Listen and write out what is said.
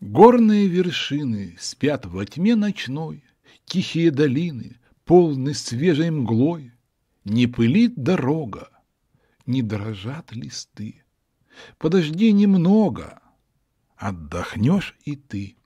Горные вершины спят во тьме ночной, Тихие долины полны свежей мглой, Не пылит дорога, не дрожат листы. Подожди немного, отдохнешь и ты.